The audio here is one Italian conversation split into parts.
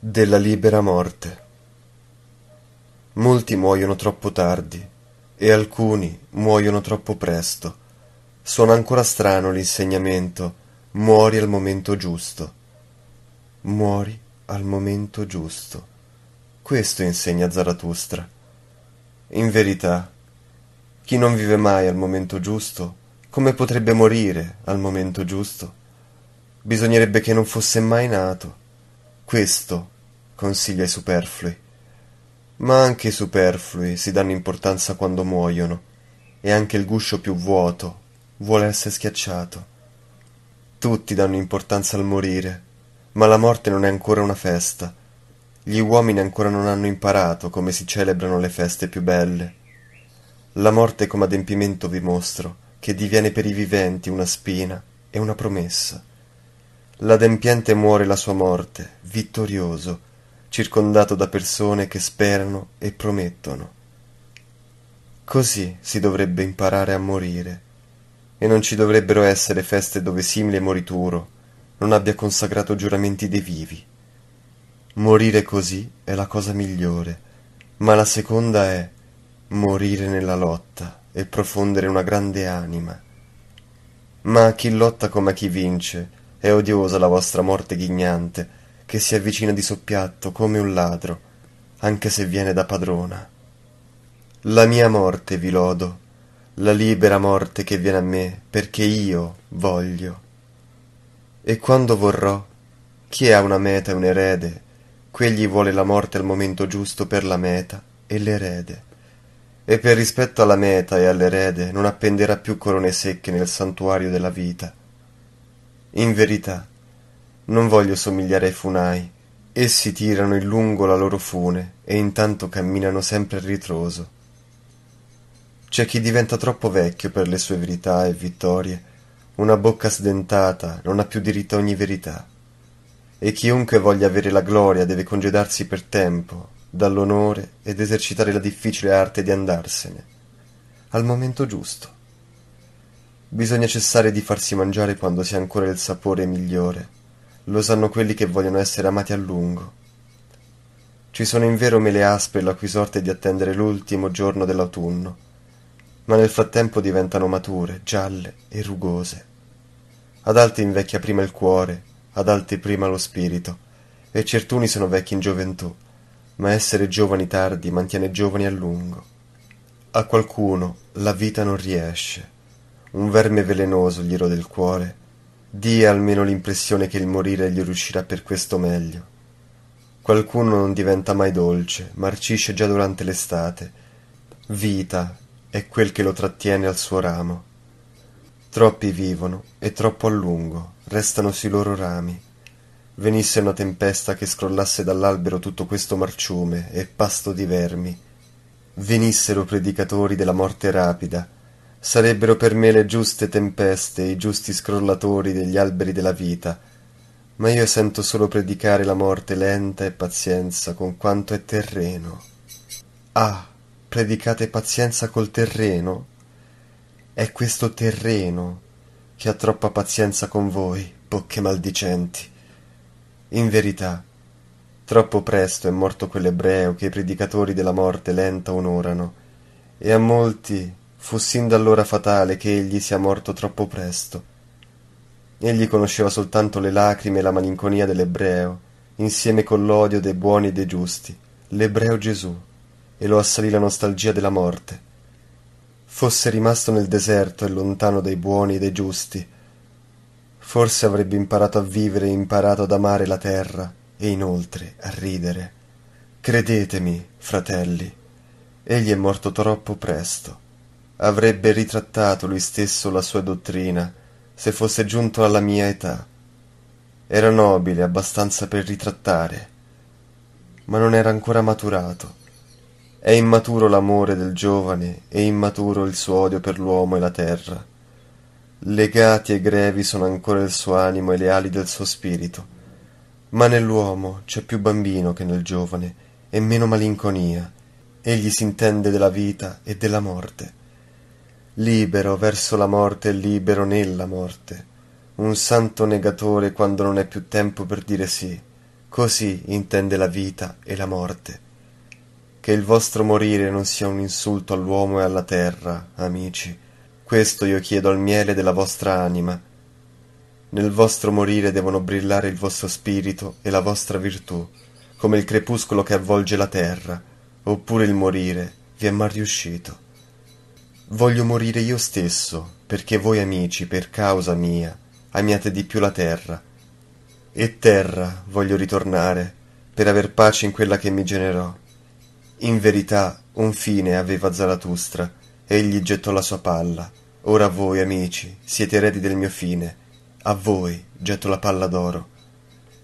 della libera morte. Molti muoiono troppo tardi e alcuni muoiono troppo presto. Suona ancora strano l'insegnamento muori al momento giusto. Muori al momento giusto. Questo insegna Zarathustra. In verità, chi non vive mai al momento giusto, come potrebbe morire al momento giusto? Bisognerebbe che non fosse mai nato questo consiglia i superflui. Ma anche i superflui si danno importanza quando muoiono, e anche il guscio più vuoto vuole essere schiacciato. Tutti danno importanza al morire, ma la morte non è ancora una festa. Gli uomini ancora non hanno imparato come si celebrano le feste più belle. La morte come adempimento vi mostro, che diviene per i viventi una spina e una promessa l'adempiente muore la sua morte, vittorioso, circondato da persone che sperano e promettono. Così si dovrebbe imparare a morire, e non ci dovrebbero essere feste dove simile morituro non abbia consacrato giuramenti dei vivi. Morire così è la cosa migliore, ma la seconda è morire nella lotta e profondere una grande anima. Ma a chi lotta come a chi vince, è odiosa la vostra morte ghignante, che si avvicina di soppiatto come un ladro, anche se viene da padrona. La mia morte vi lodo, la libera morte che viene a me, perché io voglio. E quando vorrò, chi ha una meta e un erede, quegli vuole la morte al momento giusto per la meta e l'erede. E per rispetto alla meta e all'erede non appenderà più corone secche nel santuario della vita in verità, non voglio somigliare ai funai. Essi tirano in lungo la loro fune e intanto camminano sempre a ritroso. C'è chi diventa troppo vecchio per le sue verità e vittorie, una bocca sdentata non ha più diritto a ogni verità. E chiunque voglia avere la gloria deve congedarsi per tempo dall'onore ed esercitare la difficile arte di andarsene al momento giusto. Bisogna cessare di farsi mangiare quando si ha ancora il sapore migliore. Lo sanno quelli che vogliono essere amati a lungo. Ci sono invero mele aspre la cui sorte è di attendere l'ultimo giorno dell'autunno, ma nel frattempo diventano mature, gialle e rugose. Ad altri invecchia prima il cuore, ad altri prima lo spirito, e certuni sono vecchi in gioventù, ma essere giovani tardi mantiene giovani a lungo. A qualcuno la vita non riesce un verme velenoso gli rode il cuore dia almeno l'impressione che il morire gli riuscirà per questo meglio qualcuno non diventa mai dolce marcisce già durante l'estate vita è quel che lo trattiene al suo ramo troppi vivono e troppo a lungo restano sui loro rami venisse una tempesta che scrollasse dall'albero tutto questo marciume e pasto di vermi venissero predicatori della morte rapida sarebbero per me le giuste tempeste e i giusti scrollatori degli alberi della vita, ma io sento solo predicare la morte lenta e pazienza con quanto è terreno. Ah, predicate pazienza col terreno? È questo terreno che ha troppa pazienza con voi, bocche maldicenti. In verità, troppo presto è morto quell'ebreo che i predicatori della morte lenta onorano, e a molti Fu sin d'allora fatale che egli sia morto troppo presto. Egli conosceva soltanto le lacrime e la malinconia dell'ebreo, insieme con l'odio dei buoni e dei giusti, l'ebreo Gesù, e lo assalì la nostalgia della morte. Fosse rimasto nel deserto e lontano dai buoni e dai giusti, forse avrebbe imparato a vivere e imparato ad amare la terra e inoltre a ridere. Credetemi, fratelli, egli è morto troppo presto avrebbe ritrattato lui stesso la sua dottrina se fosse giunto alla mia età. Era nobile abbastanza per ritrattare, ma non era ancora maturato. È immaturo l'amore del giovane e immaturo il suo odio per l'uomo e la terra. Legati e grevi sono ancora il suo animo e le ali del suo spirito. Ma nell'uomo c'è più bambino che nel giovane e meno malinconia. Egli s'intende della vita e della morte libero verso la morte e libero nella morte, un santo negatore quando non è più tempo per dire sì, così intende la vita e la morte. Che il vostro morire non sia un insulto all'uomo e alla terra, amici, questo io chiedo al miele della vostra anima. Nel vostro morire devono brillare il vostro spirito e la vostra virtù, come il crepuscolo che avvolge la terra, oppure il morire vi è mal riuscito. Voglio morire io stesso, perché voi amici, per causa mia, amiate di più la terra. E terra voglio ritornare, per aver pace in quella che mi generò. In verità un fine aveva Zaratustra, egli gettò la sua palla. Ora voi, amici, siete eredi del mio fine. A voi getto la palla d'oro.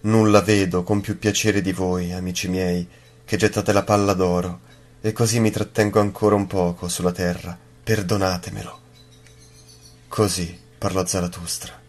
Nulla vedo con più piacere di voi, amici miei, che gettate la palla d'oro, e così mi trattengo ancora un poco sulla terra Perdonatemelo. Così parlò Zaratustra.